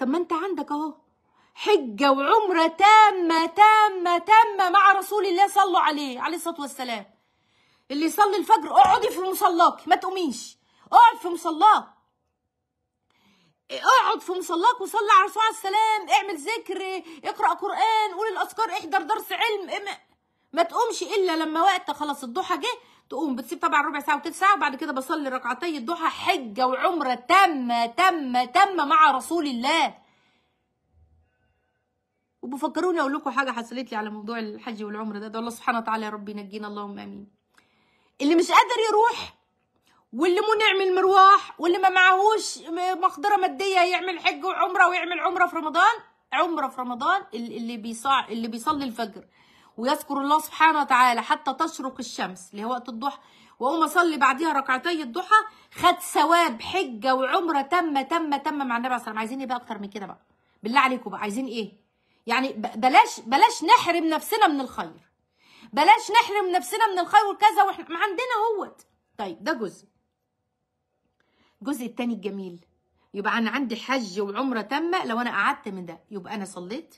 طب ما انت عندك اهو حجه وعمره تامه تامه تامه مع رسول الله صلوا عليه عليه الصلاه والسلام اللي يصلي الفجر اقعدي في مصلاك ما تقوميش اقعد في مصلاك اقعد في مصلاك وصلي على الرسول عليه السلام اعمل ذكر اقرا قران قول الاذكار احضر درس علم ما تقومش الا لما وقت خلاص الضحى جه تقوم بتسيب طبعا ربع ساعه وثلث ساعه وبعد كده بصلي ركعتي الضحى حجه وعمره تامه تامه تامه مع رسول الله وبفكروني اقول لكم حاجه حصلت لي على موضوع الحج والعمره ده ده الله سبحانه وتعالى يا رب ينجينا اللهم امين اللي مش قادر يروح واللي منع من المرواح واللي ما معهوش مقدره ماديه يعمل حج وعمره ويعمل عمره في رمضان عمره في رمضان اللي بيصع اللي بيصلي الفجر ويذكر الله سبحانه وتعالى حتى تشرق الشمس اللي هو وقت الضحى واقوم اصلي بعديها ركعتي الضحى خد ثواب حجه وعمره تامه تامه تامه مع النبي عليه الصلاه عايزين ايه بقى اكتر من كده بقى بالله عليكم بقى عايزين ايه يعني بلاش بلاش نحرم نفسنا من الخير بلاش نحرم نفسنا من الخير وكذا واحنا ما عندنا هوت طيب ده جزء الجزء الثاني الجميل يبقى انا عندي حج وعمره تامه لو انا قعدت من ده يبقى انا صليت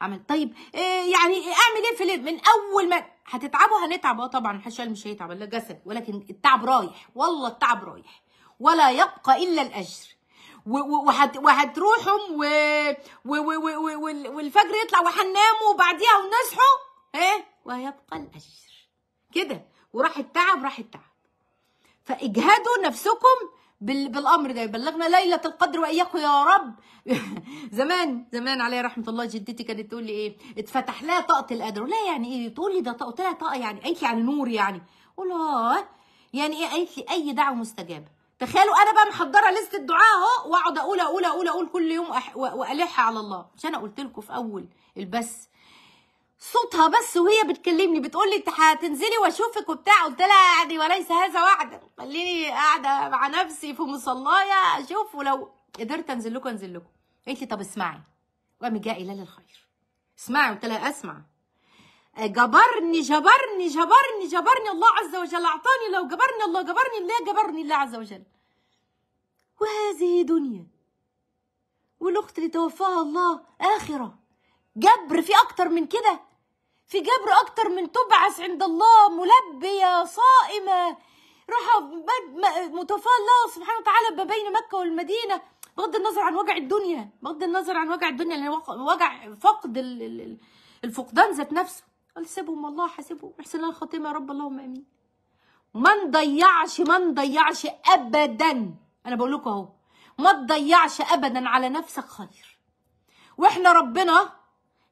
عملت طيب إيه يعني اعمل ايه في الليل من اول ما هتتعبوا هنتعب اه طبعا محدش قال مش هيتعب الا جسد ولكن التعب رايح والله التعب رايح ولا يبقى الا الاجر وهتروحهم و... و... و... والفجر يطلع وهناموا وبعديها ونصحوا ايه ويبقى الاجر كده وراح التعب راح التعب فاجهدوا نفسكم بالامر ده يبلغنا ليله القدر واياكم يا رب زمان زمان عليه رحمه الله جدتي كانت تقول لي ايه اتفتح لها طاقه القدر لا يعني ايه تقول لي ده طاقه لها طاقه يعني قالت لي على النور يعني قول اه يعني ايه قالت لي اي دعوه مستجابه تخيلوا انا بقى محضره لست الدعاء اهو واقعد اقول اقول اقول اقول كل يوم والح على الله مش انا قلت لكم في اول البث صوتها بس وهي بتكلمني بتقول لي انت هتنزلي واشوفك وبتاع قلت لها يعني وليس هذا وعدا خليني قاعده مع نفسي في مصلايه اشوف ولو قدرت انزل لكم انزل لكم قالت لي طب اسمعي وقام الى للخير اسمعي قلت لها اسمع آه، جبرني جبرني جبرني جبرني الله عز وجل اعطاني لو جبرني الله جبرني الله جبرني الله عز وجل وهذه دنيا والاخت اللي توفاها الله اخره جبر في اكتر من كده في جبر أكتر من تبعث عند الله ملبية صائمة روح الله سبحانه وتعالى ما بين مكة والمدينة بغض النظر عن وجع الدنيا بغض النظر عن وجع الدنيا اللي وجع فقد الفقدان ذات نفسه قال سيبهم والله حاسبهم احسن لنا الخاتمه يا رب اللهم امين ما نضيعش ما نضيعش ابدا انا بقول لكم اهو ما تضيعش ابدا على نفسك خير واحنا ربنا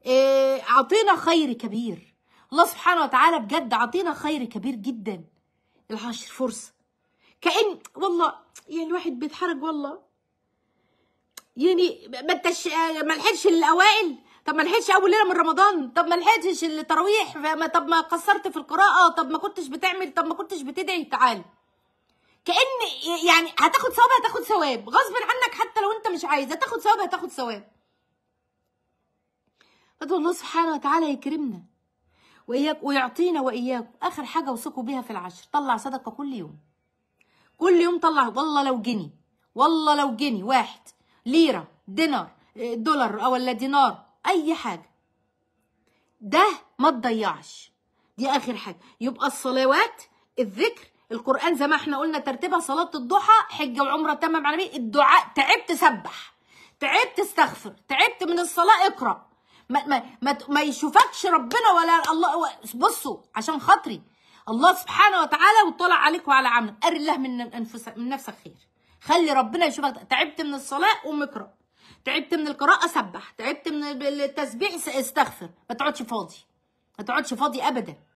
إيه، اعطينا خير كبير الله سبحانه وتعالى بجد عطينا خير كبير جدا العشر فرصه كان والله يعني الواحد بيتحرج والله يعني ما انتش ما لحقتش الاوائل طب ما لحقتش اول ليله من رمضان طب ما لحقتش التراويح طب ما قصرت في القراءه طب ما كنتش بتعمل طب ما كنتش بتدعي تعال كان يعني هتاخد ثواب هتاخد ثواب غصب عنك حتى لو انت مش عايز هتاخد ثواب هتاخد ثواب ادعو الله سبحانه وتعالى يكرمنا واياك ويعطينا واياكم اخر حاجه وثقوا بيها في العشر طلع صدقه كل يوم كل يوم طلع والله لو جني والله لو جني واحد ليره دينار دولار او لا دينار اي حاجه ده ما تضيعش دي اخر حاجه يبقى الصلوات الذكر القران زي ما احنا قلنا ترتيبها صلاه الضحى حجه وعمره تمام على الدعاء تعبت سبح تعبت استغفر تعبت من الصلاه اقرا ما ما ما, ما يشوفكش ربنا ولا الله بصوا عشان خاطري الله سبحانه وتعالى وطلع عليك وعلى عملك قر الله من انفسك من نفسك خير خلي ربنا يشوفك تعبت من الصلاه قوم اقرا تعبت من القراءه سبح تعبت من التسبيح استغفر ما تقعدش فاضي ما تقعدش فاضي ابدا